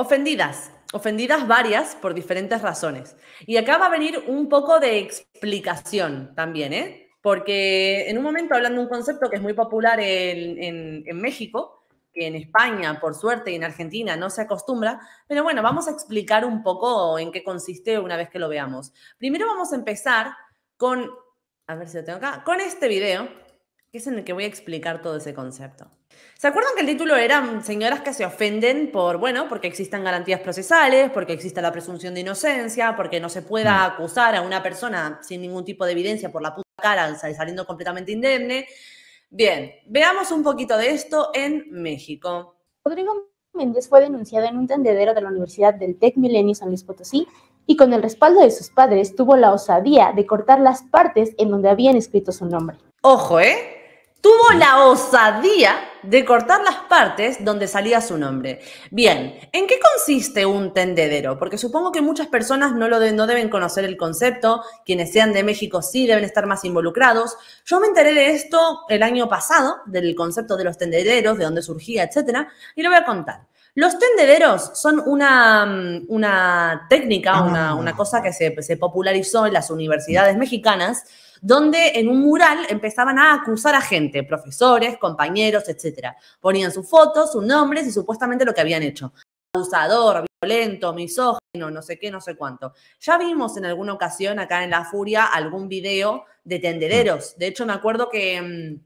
Ofendidas, ofendidas varias por diferentes razones. Y acá va a venir un poco de explicación también, ¿eh? Porque en un momento, hablando de un concepto que es muy popular en, en México, que en España, por suerte, y en Argentina no se acostumbra, pero bueno, vamos a explicar un poco en qué consiste una vez que lo veamos. Primero vamos a empezar con, a ver si lo tengo acá, con este video, que es en el que voy a explicar todo ese concepto. ¿Se acuerdan que el título era mm, señoras que se ofenden por, bueno, porque existan garantías procesales, porque exista la presunción de inocencia, porque no se pueda mm. acusar a una persona sin ningún tipo de evidencia por la puta cara saliendo completamente indemne? Bien, veamos un poquito de esto en México. Rodrigo Méndez fue denunciado en un tendedero de la Universidad del Tec Milenio San Luis Potosí y con el respaldo de sus padres tuvo la osadía de cortar las partes en donde habían escrito su nombre. Ojo, ¿eh? Tuvo la osadía de cortar las partes donde salía su nombre. Bien, ¿en qué consiste un tendedero? Porque supongo que muchas personas no, lo no deben conocer el concepto, quienes sean de México sí deben estar más involucrados. Yo me enteré de esto el año pasado, del concepto de los tendederos, de dónde surgía, etcétera, y lo voy a contar. Los tendederos son una, mm, una técnica, ah. una, cosa que se, se popularizó en las universidades mexicanas donde en un mural empezaban a acusar a gente, profesores, compañeros, etc. Ponían sus fotos, sus nombres y supuestamente lo que habían hecho. Abusador, violento, misógino, no sé qué, no sé cuánto. Ya vimos en alguna ocasión acá en La Furia algún video de tendederos. De hecho, me acuerdo que mm,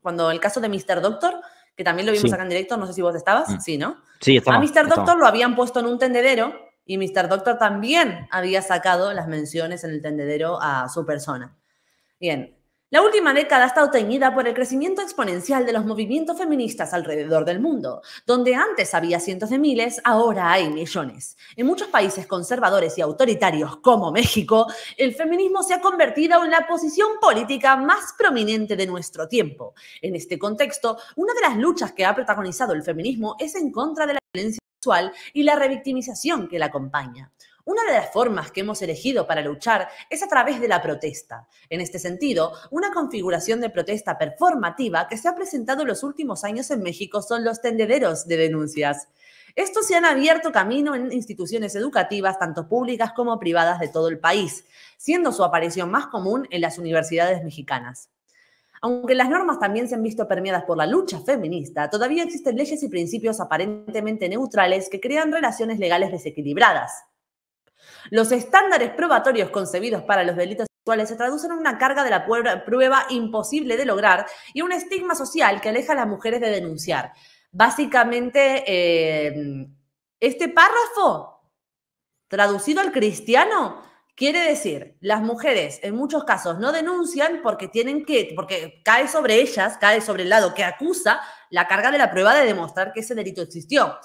cuando el caso de Mr. Doctor, que también lo vimos acá en directo, no sé si vos estabas, mm. sí, ¿no? Sí, A Mr. Doctor lo habían puesto en un tendedero y Mr. Doctor también había sacado las menciones en el tendedero a su persona. Bien, la última década ha estado teñida por el crecimiento exponencial de los movimientos feministas alrededor del mundo. Donde antes había cientos de miles, ahora hay millones. En muchos países conservadores y autoritarios como México, el feminismo se ha convertido en la posición política más prominente de nuestro tiempo. En este contexto, una de las luchas que ha protagonizado el feminismo es en contra de la violencia y la revictimización que la acompaña. Una de las formas que hemos elegido para luchar es a través de la protesta. En este sentido, una configuración de protesta performativa que se ha presentado en los últimos años en México son los tendederos de denuncias. Estos se han abierto camino en instituciones educativas, tanto públicas como privadas de todo el país, siendo su aparición más común en las universidades mexicanas. Aunque las normas también se han visto permeadas por la lucha feminista, todavía existen leyes y principios aparentemente neutrales que crean relaciones legales desequilibradas. Los estándares probatorios concebidos para los delitos sexuales se traducen en una carga de la prueba imposible de lograr y un estigma social que aleja a las mujeres de denunciar. Básicamente, eh, este párrafo, traducido al cristiano, Quiere decir, las mujeres en muchos casos no denuncian porque tienen que, porque cae sobre ellas, cae sobre el lado que acusa la carga de la prueba de demostrar que ese delito existió.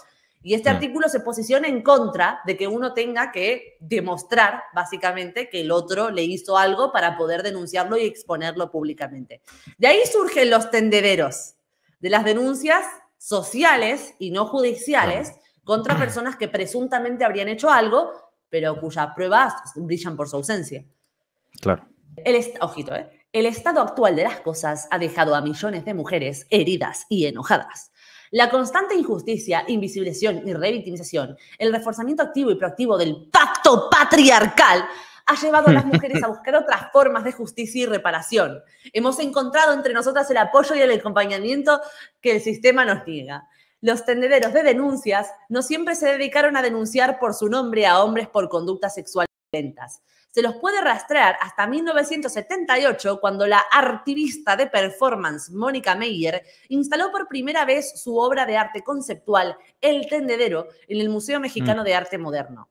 Y este mm. artículo se posiciona en contra de que uno tenga que demostrar, básicamente, que el otro le hizo algo para poder denunciarlo y exponerlo públicamente. De ahí surgen los tendederos de las denuncias sociales y no judiciales contra personas que presuntamente habrían hecho algo pero cuyas pruebas brillan por su ausencia. Claro. El ojito, ¿eh? El estado actual de las cosas ha dejado a millones de mujeres heridas y enojadas. La constante injusticia, invisibilización y revictimización, el reforzamiento activo y proactivo del pacto patriarcal ha llevado a las mujeres a buscar otras formas de justicia y reparación. Hemos encontrado entre nosotras el apoyo y el acompañamiento que el sistema nos niega los tendederos de denuncias no siempre se dedicaron a denunciar por su nombre a hombres por conductas sexuales violentas. Se los puede rastrear hasta 1978, cuando la artivista de performance Mónica Meyer instaló por primera vez su obra de arte conceptual, El Tendedero, en el Museo Mexicano mm. de Arte Moderno.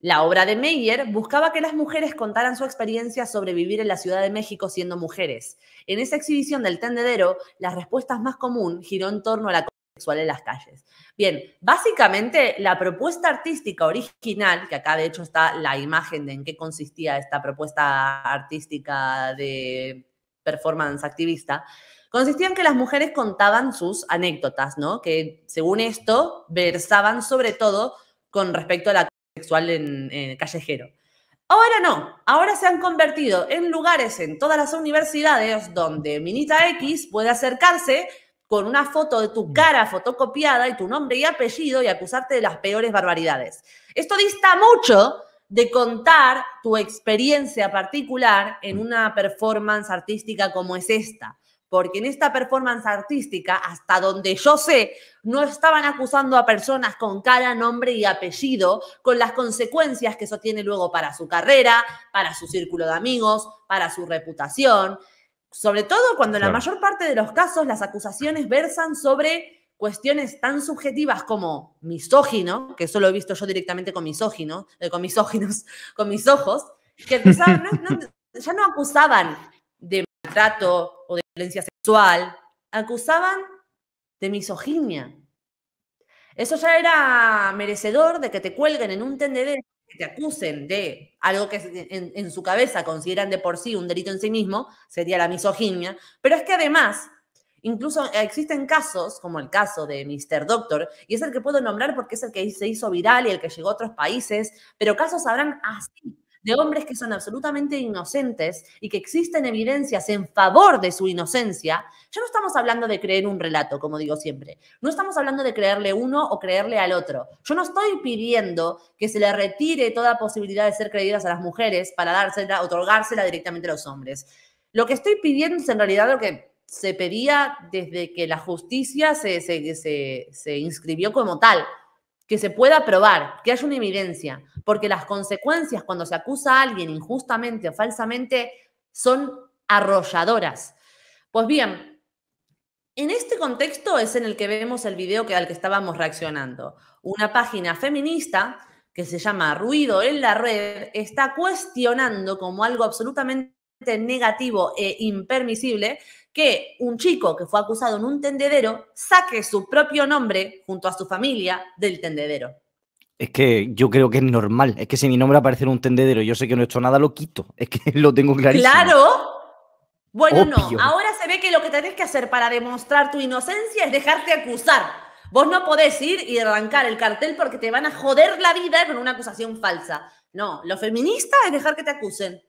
La obra de Meyer buscaba que las mujeres contaran su experiencia sobre vivir en la Ciudad de México siendo mujeres. En esa exhibición del tendedero, las respuestas más común giró en torno a la en las calles. Bien, básicamente la propuesta artística original, que acá de hecho está la imagen de en qué consistía esta propuesta artística de performance activista, consistía en que las mujeres contaban sus anécdotas, ¿no? Que según esto versaban sobre todo con respecto a la sexual en, en callejero. Ahora no, ahora se han convertido en lugares en todas las universidades donde Minita X puede acercarse con una foto de tu mm. cara fotocopiada y tu nombre y apellido y acusarte de las peores barbaridades. Esto dista mucho de contar tu experiencia particular en mm. una performance artística como es esta. Porque en esta performance artística, hasta donde yo sé, no estaban acusando a personas con cara, nombre y apellido, con las consecuencias que eso tiene luego para su carrera, para su círculo de amigos, para su reputación. Sobre todo cuando en la mayor parte de los casos las acusaciones versan sobre cuestiones tan subjetivas como misógino, que eso lo he visto yo directamente con misógino, eh, con misóginos, con mis ojos, que ya no acusaban de maltrato o de violencia sexual, acusaban de misoginia. Eso ya era merecedor de que te cuelguen en un tendedero te acusen de algo que eh, en, en, su cabeza consideran de por sí un delito en sí mismo, sería la misoginia, pero es que además, incluso existen casos, como el caso de Mr. Doctor, y es el que puedo nombrar porque es el que se hizo viral y el que llegó a otros países, pero casos habrán así de hombres que son absolutamente inocentes y que existen evidencias en favor de su inocencia, ya no estamos hablando de creer un relato, como digo siempre. No estamos hablando de creerle uno o creerle al otro. Yo no estoy pidiendo que se le retire toda posibilidad de ser creídas a las mujeres para dársela, otorgársela directamente a los hombres. Lo que estoy pidiendo es en realidad lo que se pedía desde que la justicia se, se, se inscribió como tal, que se pueda probar, que haya una evidencia, porque las consecuencias cuando se acusa a alguien injustamente o falsamente son arrolladoras. Pues bien, en este contexto es en el que vemos el video al que estábamos reaccionando. Una página feminista que se llama Ruido en la Red está cuestionando como algo absolutamente negativo e impermisible que un chico que fue acusado en un tendedero saque su propio nombre junto a su familia del tendedero. Es que yo creo que es normal. Es que si mi nombre aparece en un tendedero, yo sé que no he hecho nada, lo quito. Es que lo tengo clarísimo. Claro. Bueno, no. Ahora se ve que lo que tenés que hacer para demostrar tu inocencia es dejarte acusar. Vos no podés ir y arrancar el cartel porque te van a joder la vida con una acusación falsa. No, lo feminista es dejar que te acusen.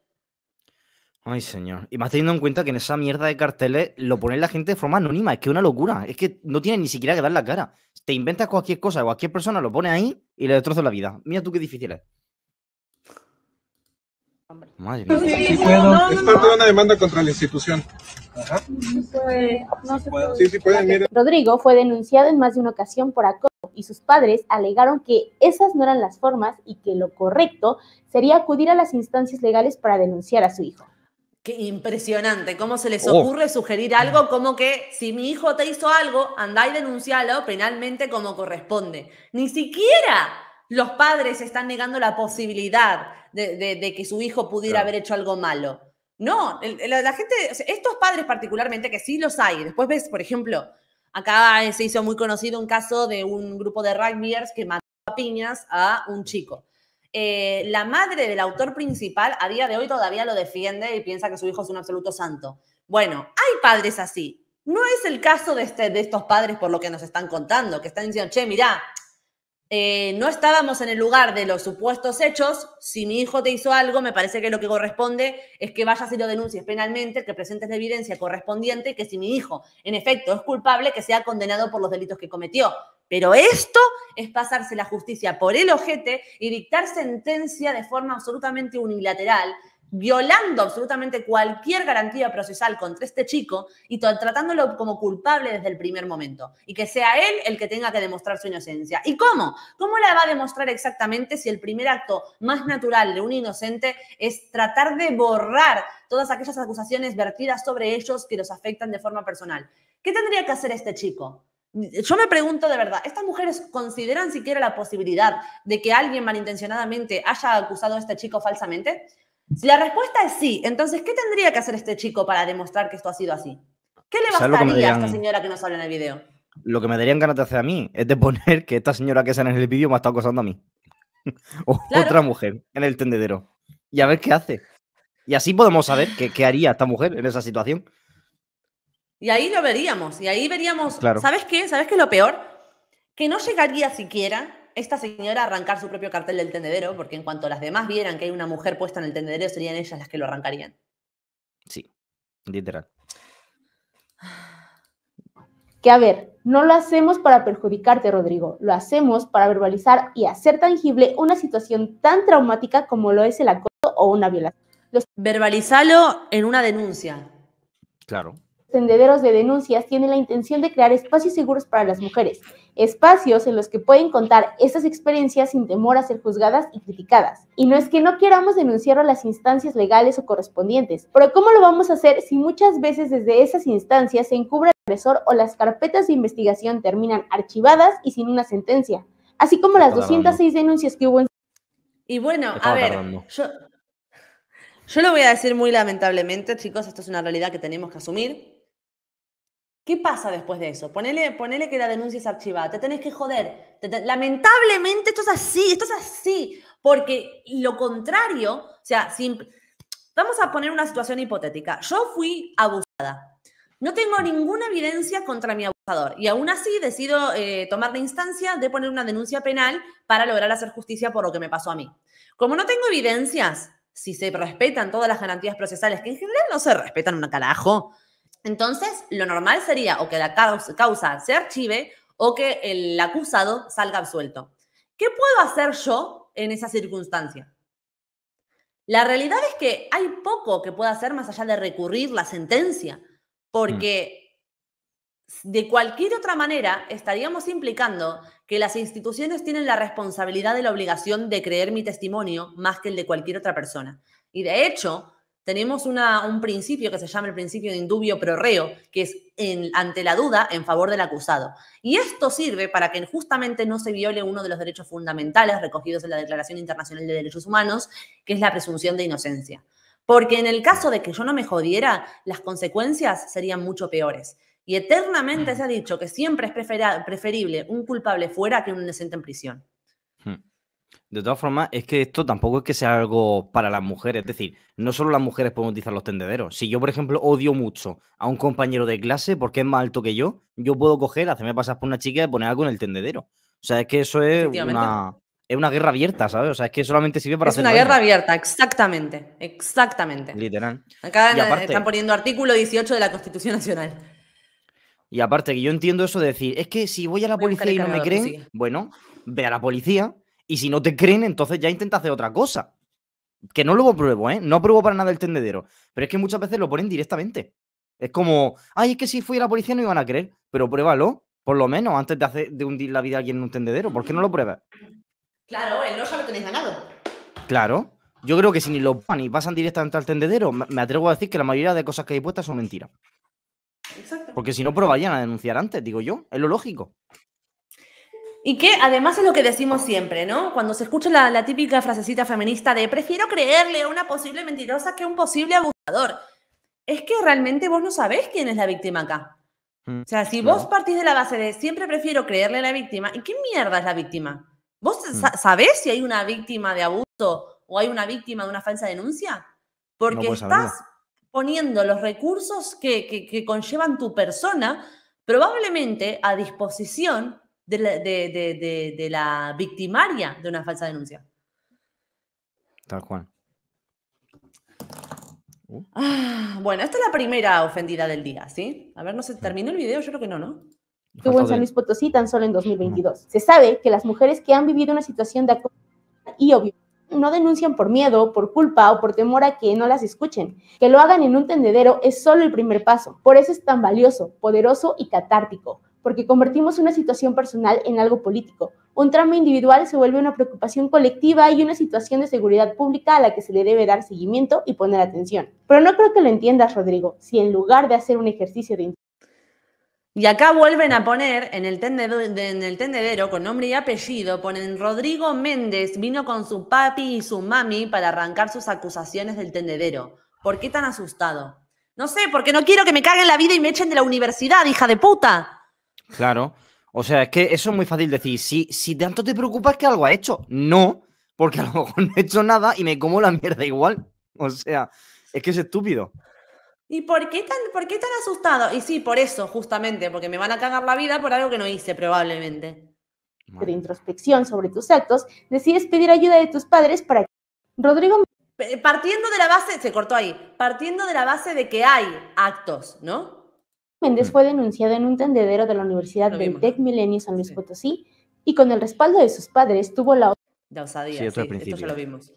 Ay, señor. Y más teniendo en cuenta que en esa mierda de carteles lo pone la gente de forma anónima. Es que una locura. Es que no tiene ni siquiera que dar la cara. Te inventas cualquier cosa, cualquier persona, lo pone ahí y le destroza la vida. Mira tú qué difícil es. Es una demanda contra la institución. Rodrigo fue denunciado en más de una ocasión por acoso y sus padres alegaron que esas no eran las formas y que lo correcto sería acudir a las instancias legales para denunciar a su hijo. Qué impresionante, cómo se les oh. ocurre sugerir algo como que si mi hijo te hizo algo, andá y denuncialo penalmente como corresponde. Ni siquiera los padres están negando la posibilidad de, que su hijo pudiera haber hecho algo malo. No, la, gente, estos padres particularmente, que sí los hay, después ves, por ejemplo, acá eh, se hizo muy conocido un caso de un grupo de rugbyers que mató a piñas a un chico. Eh, la madre del autor principal a día de hoy todavía lo defiende y piensa que su hijo es un absoluto santo. Bueno, hay padres así. No es el caso de, este, de estos padres por lo que nos están contando, que están diciendo, che, mirá, eh, no estábamos en el lugar de los supuestos hechos, si mi hijo te hizo algo, me parece que lo que corresponde es que vayas y lo denuncies penalmente, que presentes la evidencia correspondiente, que si mi hijo en efecto es culpable, que sea condenado por los delitos que cometió. Pero esto es pasarse la justicia por el ojete y dictar sentencia de forma absolutamente unilateral, violando absolutamente cualquier garantía procesal contra este chico y tratándolo como culpable desde el primer momento. Y que sea él el que tenga que demostrar su inocencia. ¿Y cómo? ¿Cómo la va a demostrar exactamente si el primer acto más natural de un inocente es tratar de borrar todas aquellas acusaciones vertidas sobre ellos que los afectan de forma personal? ¿Qué tendría que hacer este chico? Yo me pregunto de verdad, ¿estas mujeres consideran siquiera la posibilidad de que alguien malintencionadamente haya acusado a este chico falsamente? Si la respuesta es sí, entonces, ¿qué tendría que hacer este chico para demostrar que esto ha sido así? ¿Qué le bastaría a esta señora que nos habla en el video? Lo que me darían ganas de hacer a mí es de poner que esta señora que sale en el vídeo me ha estado acosando a mí. o otra mujer en el tendedero. Y a ver qué hace. Y así podemos saber qué haría esta mujer en esa situación. Y ahí lo veríamos, y ahí veríamos, ¿sabes qué? ¿Sabes qué es lo peor? Que no llegaría siquiera esta señora a arrancar su propio cartel del tendedero, porque en cuanto las demás vieran que hay una mujer puesta en el tendedero, serían ellas las que lo arrancarían. Sí, literal. Que a ver, no lo hacemos para perjudicarte, Rodrigo, lo hacemos para verbalizar y hacer tangible una situación tan traumática como lo es el acoso o una violación. Los... Verbalizalo en una denuncia. Claro tendederos de denuncias tiene la intención de crear espacios seguros para las mujeres, espacios en los que pueden contar estas experiencias sin temor a ser juzgadas y criticadas. Y no es que no queramos denunciar a las instancias legales o correspondientes, pero ¿cómo lo vamos a hacer si muchas veces desde esas instancias se encubre el agresor o las carpetas de investigación terminan archivadas y sin una sentencia? Así como las 206 denuncias que hubo en... Y bueno, a ver, yo, yo lo voy a decir muy lamentablemente, chicos, esto es una realidad que tenemos que asumir. ¿Qué pasa después de eso? Ponele, ponele que la denuncia es archivada, te tenés que joder. lamentablemente esto es así, esto es así, porque lo contrario, o sea, em, vamos a poner una situación hipotética. Yo fui abusada, no tengo ninguna evidencia contra mi abusador y aún así decido eh, tomar la instancia de poner una denuncia penal para lograr hacer justicia por lo que me pasó a mí. Como no tengo evidencias, si se respetan todas las garantías procesales, que en general no se respetan un carajo, entonces, lo normal sería o que la causa se archive o que el acusado salga absuelto. ¿Qué puedo hacer yo en esa circunstancia? La realidad es que hay poco que pueda hacer más allá de recurrir la sentencia, porque mm. de cualquier otra manera estaríamos implicando que las instituciones tienen la responsabilidad de la obligación de creer mi testimonio más que el de cualquier otra persona. Y de hecho, tenemos una, un principio que se llama el principio de indubio pro reo, que es en, ante la duda en favor del acusado. Y esto sirve para que justamente no se viole uno de los derechos fundamentales recogidos en la Declaración Internacional de Derechos Humanos, que es la presunción de inocencia. Porque en el caso de que yo no me jodiera, las consecuencias serían mucho peores. Y eternamente mm. se ha dicho que siempre es preferible un culpable fuera que un inocente en prisión. Hmm. De todas formas, es que esto tampoco es que sea algo para las mujeres. Es decir, no solo las mujeres pueden utilizar los tendederos. Si yo, por ejemplo, odio mucho a un compañero de clase porque es más alto que yo, yo puedo coger, hacerme pasar por una chica y poner algo en el tendedero. O sea, es que eso es una, es una guerra abierta, ¿sabes? O sea, es que solamente sirve para... Es hacer una guerra abierta, exactamente, exactamente. Literal. Acá están poniendo artículo 18 de la Constitución Nacional. Y aparte que yo entiendo eso de decir, es que si voy a la policía y no me creen, bueno, ve a la policía, y si no te creen, entonces ya intenta hacer otra cosa. Que no lo pruebo, ¿eh? No pruebo para nada el tendedero. Pero es que muchas veces lo ponen directamente. Es como, ay, es que si fui a la policía no iban a creer. Pero pruébalo, por lo menos, antes de, hacer, de hundir la vida a alguien en un tendedero. ¿Por qué no lo pruebas? Claro, él no sabe tenéis ganado. Claro. Yo creo que si ni lo y pasan directamente al tendedero, me atrevo a decir que la mayoría de cosas que hay puestas son mentiras. Exacto. Porque si no, probarían a denunciar antes, digo yo. Es lo lógico. Y que además es lo que decimos siempre, ¿no? Cuando se escucha la, típica frasecita feminista de prefiero creerle a una posible mentirosa que a un posible abusador. Es que realmente vos no sabés quién es la víctima acá. Mm, o sea, si vos partís de la base de siempre prefiero creerle a la víctima, ¿y qué mierda es la víctima? ¿Vos mm. sabés si hay una víctima de abuso o hay una víctima de una falsa denuncia? Porque estás poniendo los recursos que, que, que conllevan tu persona probablemente a disposición de la, victimaria de una falsa denuncia. Tal cual. Uh. Ah, bueno, esta es la primera ofendida del día, ¿sí? A ver, ¿no se terminó el video? Yo creo que no, ¿no? Tuvo buen San Luis Potosí tan solo en 2022. Se sabe que las mujeres que han vivido una situación de acoso y obvio no denuncian por miedo, por culpa o por temor a que no las escuchen. Que lo hagan en un tendedero es solo el primer paso. Por eso es tan valioso, poderoso y catártico porque convertimos una situación personal en algo político. Un tramo individual se vuelve una preocupación colectiva y una situación de seguridad pública a la que se le debe dar seguimiento y poner atención. Pero no creo que lo entiendas, Rodrigo, si en lugar de hacer un ejercicio de... Y acá vuelven a poner en el, en el tendedero con nombre y apellido, ponen Rodrigo Méndez vino con su papi y su mami para arrancar sus acusaciones del tendedero. ¿Por qué tan asustado? No sé, porque no quiero que me carguen la vida y me echen de la universidad, hija de puta. Claro. O sea, es que eso es muy fácil decir. Si, si tanto te preocupas que algo ha hecho. No, porque a lo mejor no he hecho nada y me como la mierda igual. O sea, es que es estúpido. ¿Y por qué, tan, por qué tan asustado? Y sí, por eso, justamente, porque me van a cagar la vida por algo que no hice, probablemente. De introspección sobre tus actos, decides pedir ayuda de tus padres para que. Rodrigo. Partiendo de la base, se cortó ahí, partiendo de la base de que hay actos, ¿no? Méndez mm. fue denunciado en un tendedero de la Universidad de del Tec Milenio San Luis Potosí y con el respaldo de sus padres tuvo la, osadía. Sí, esto ya lo vimos.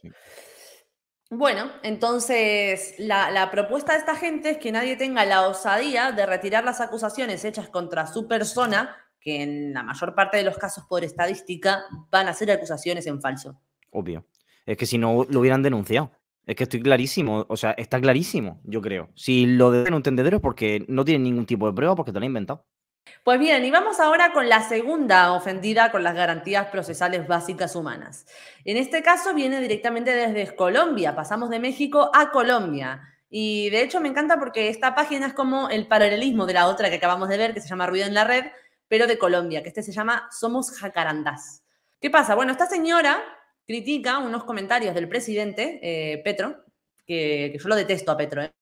Bueno, entonces la, propuesta de esta gente es que nadie tenga la osadía de retirar las acusaciones hechas contra su persona, que en la mayor parte de los casos por estadística van a ser acusaciones en falso. Obvio. Es que si no lo hubieran denunciado. Es que estoy clarísimo, o sea, está clarísimo, yo creo. Si lo un un es porque no tienen ningún tipo de prueba, porque te lo han inventado. Pues bien, y vamos ahora con la segunda ofendida con las garantías procesales básicas humanas. En este caso viene directamente desde Colombia, pasamos de México a Colombia. Y de hecho me encanta porque esta página es como el paralelismo de la otra que acabamos de ver, que se llama Ruido en la Red, pero de Colombia, que este se llama Somos Jacarandás. ¿Qué pasa? Bueno, esta señora critica unos comentarios del presidente, eh, Petro, que, yo lo detesto a Petro, ¿eh?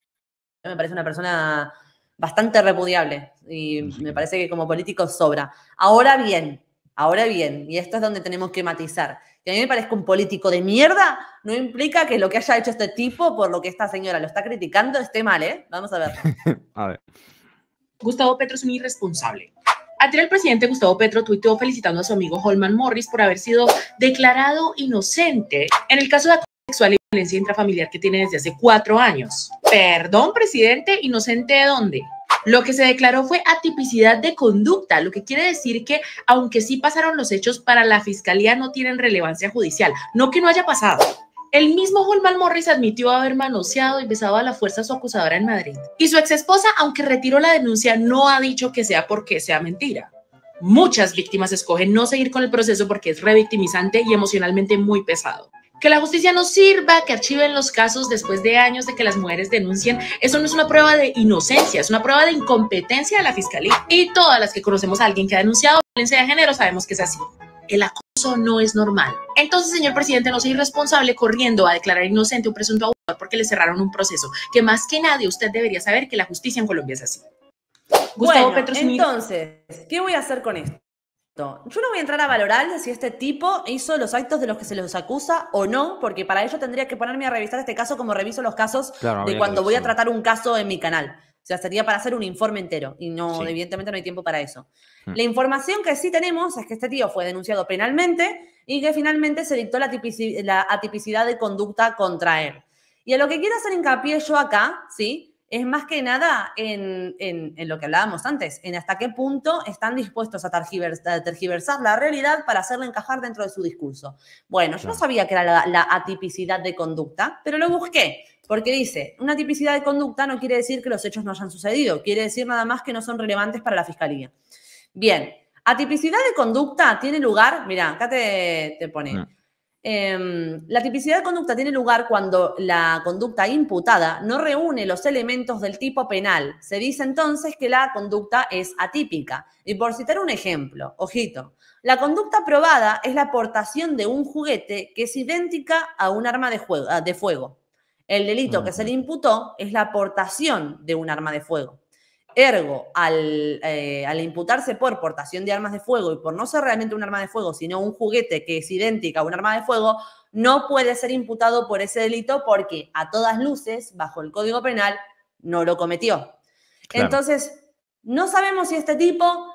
me parece una persona bastante repudiable y me parece que como político sobra. Ahora bien, ahora bien, y esto es donde tenemos que matizar, que a mí me parezca un político de mierda no implica que lo que haya hecho este tipo por lo que esta señora lo está criticando esté mal, ¿eh? Vamos a ver. a ver. Gustavo Petro es un irresponsable. Ayer el presidente Gustavo Petro tuiteó felicitando a su amigo Holman Morris por haber sido declarado inocente en el caso de acoso sexual y violencia intrafamiliar que tiene desde hace cuatro años. Perdón, presidente, ¿inocente de dónde? Lo que se declaró fue atipicidad de conducta, lo que quiere decir que aunque sí pasaron los hechos, para la fiscalía no tienen relevancia judicial, no que no haya pasado. El mismo Holman Morris admitió haber manoseado y besado a la fuerza a su acusadora en Madrid. Y su exesposa, aunque retiró la denuncia, no ha dicho que sea porque sea mentira. Muchas víctimas escogen no seguir con el proceso porque es revictimizante y emocionalmente muy pesado. Que la justicia no sirva, que archiven los casos después de años de que las mujeres denuncien, eso no es una prueba de inocencia, es una prueba de incompetencia de la fiscalía. Y todas las que conocemos a alguien que ha denunciado violencia de género sabemos que es así. El acoso no es normal. Entonces, señor presidente, no soy responsable corriendo a declarar inocente un presunto autor porque le cerraron un proceso, que más que nadie usted debería saber que la justicia en Colombia es así. bueno, entonces, ¿qué voy a hacer con esto? Yo no voy a entrar a valorar si este tipo hizo los actos de los que se los acusa o no, porque para ello tendría que ponerme a revisar este caso como reviso los casos de cuando voy a tratar un caso en mi canal sea, sería para hacer un informe entero y no, evidentemente no hay tiempo para eso. Hmm. La información que sí tenemos es que este tío fue denunciado penalmente y que finalmente se dictó la, atipicidad de conducta contra él. Y a lo que quiero hacer hincapié yo acá, ¿sí? es más que nada en, lo que hablábamos antes, en hasta qué punto están dispuestos a tergiversar, la realidad para hacerla encajar dentro de su discurso. Bueno, yo no sabía que era la, la, atipicidad de conducta, pero lo busqué. Porque dice, una tipicidad de conducta no quiere decir que los hechos no hayan sucedido, quiere decir nada más que no son relevantes para la fiscalía. Bien, atipicidad de conducta tiene lugar, mira, acá te, pone. Mm. Em, la tipicidad de conducta tiene lugar cuando la conducta imputada no reúne los elementos del tipo penal. Se dice entonces que la conducta es atípica. Y por citar un ejemplo, ojito, la conducta probada es la aportación de un juguete que es idéntica a un arma de, juego, de fuego. El delito que se le imputó es la portación de un arma de fuego. Ergo, eh, al, imputarse por portación de armas de fuego y por no ser realmente un arma de fuego, sino un juguete que es idéntica a un arma de fuego, no puede ser imputado por ese delito porque a todas luces, bajo el Código Penal, no lo cometió. Entonces, no sabemos si este tipo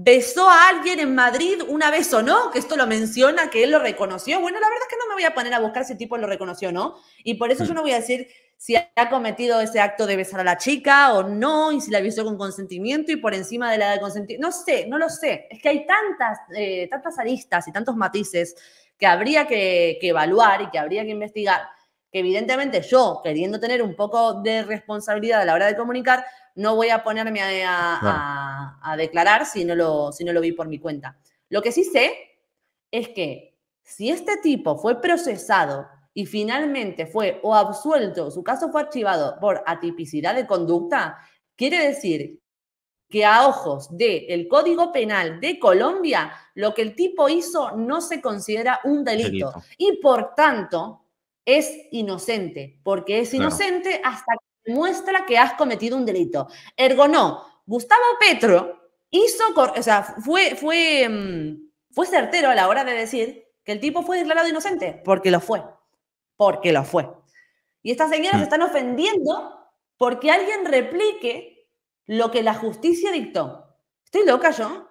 besó a alguien en Madrid una vez o no, que esto lo menciona, que él lo reconoció. Bueno, la verdad es que no me voy a poner a buscar si el tipo lo reconoció no. Y por eso yo no voy a decir si ha cometido ese acto de besar a la chica o no, y si la besó con consentimiento y por encima de la de consentimiento. No sé, no lo sé. Es que hay tantas, eh, tantas aristas y tantos matices que habría que, que evaluar y que habría que investigar que evidentemente yo, queriendo tener un poco de responsabilidad a la hora de comunicar, no voy a ponerme a, declarar si no, lo, vi por mi cuenta. Lo que sí sé es que si este tipo fue procesado y finalmente fue o absuelto, su caso fue archivado por atipicidad de conducta, quiere decir que a ojos del Código Penal de Colombia, lo que el tipo hizo no se considera un delito. Y por tanto, es inocente, porque es inocente hasta hasta muestra que has cometido un delito. Ergo, no. Gustavo Petro hizo, o sea, fue, fue, mm, fue certero a la hora de decir que el tipo fue declarado inocente, porque lo fue, porque lo fue. Y estas señoras mm. están ofendiendo porque alguien replique lo que la justicia dictó. ¿Estoy loca yo?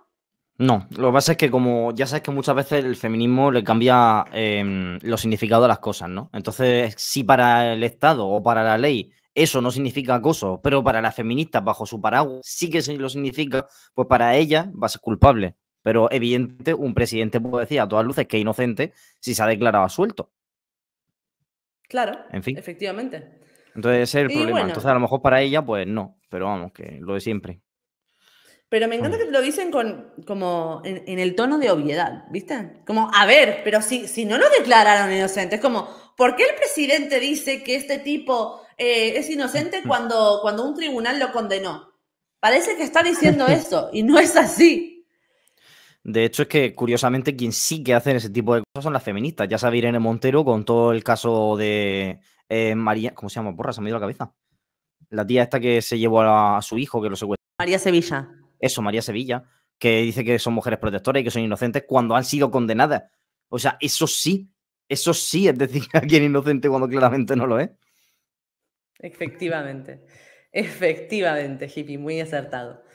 No, lo que pasa es que como ya sabes que muchas veces el feminismo le cambia eh, em, los significados a las cosas, ¿no? Entonces, si para el Estado o para la ley eso no significa acoso, pero para la feminista, bajo su paraguas sí que lo significa, pues para ella va a ser culpable. Pero evidente, un presidente puede decir a todas luces que es inocente si se ha declarado suelto. Claro, en fin. efectivamente. Entonces ese es el problema. Entonces a lo mejor para ella, pues no, pero vamos, que lo de siempre. Pero me encanta que te lo dicen con, como en, el tono de obviedad, ¿viste? Como, a ver, pero si, si no lo declararon inocente, es como, ¿por qué el presidente dice que este tipo eh, es inocente mm. cuando, cuando un tribunal lo condenó. Parece que está diciendo eso y no es así. De hecho, es que curiosamente quien sí que hacen ese tipo de cosas son las feministas. Ya sabe Irene Montero con todo el caso de eh, María. ¿Cómo se llama? Porra, se me dio la cabeza. La tía esta que se llevó a, su hijo, que lo secuestró. María Sevilla. Eso, María Sevilla, que dice que son mujeres protectoras y que son inocentes cuando han sido condenadas. O sea, eso sí. Eso sí es decir a quien inocente cuando claramente no lo es. Efectivamente, efectivamente, hippie, muy acertado.